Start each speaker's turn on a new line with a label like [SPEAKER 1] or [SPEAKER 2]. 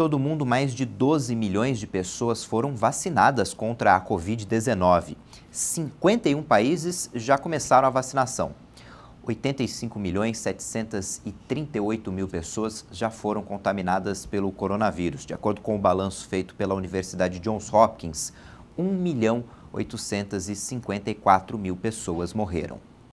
[SPEAKER 1] todo mundo, mais de 12 milhões de pessoas foram vacinadas contra a Covid-19. 51 países já começaram a vacinação. 85 milhões 738 mil pessoas já foram contaminadas pelo coronavírus, de acordo com o balanço feito pela Universidade Johns Hopkins. 1 milhão 854 mil pessoas morreram.